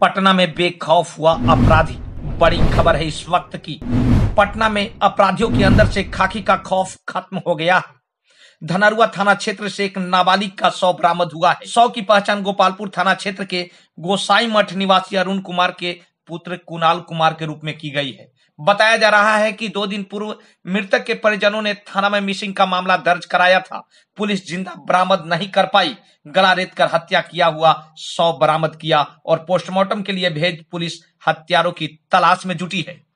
पटना में बेखौफ हुआ अपराधी बड़ी खबर है इस वक्त की पटना में अपराधियों के अंदर से खाकी का खौफ खत्म हो गया धनरुआ थाना क्षेत्र से एक नाबालिग का शव बरामद हुआ है शव की पहचान गोपालपुर थाना क्षेत्र के गोसाई मठ निवासी अरुण कुमार के पुत्र कुणाल कुमार के रूप में की गई है बताया जा रहा है कि दो दिन पूर्व मृतक के परिजनों ने थाना में मिसिंग का मामला दर्ज कराया था पुलिस जिंदा बरामद नहीं कर पाई गला रेत कर हत्या किया हुआ शव बरामद किया और पोस्टमार्टम के लिए भेज पुलिस हत्यारों की तलाश में जुटी है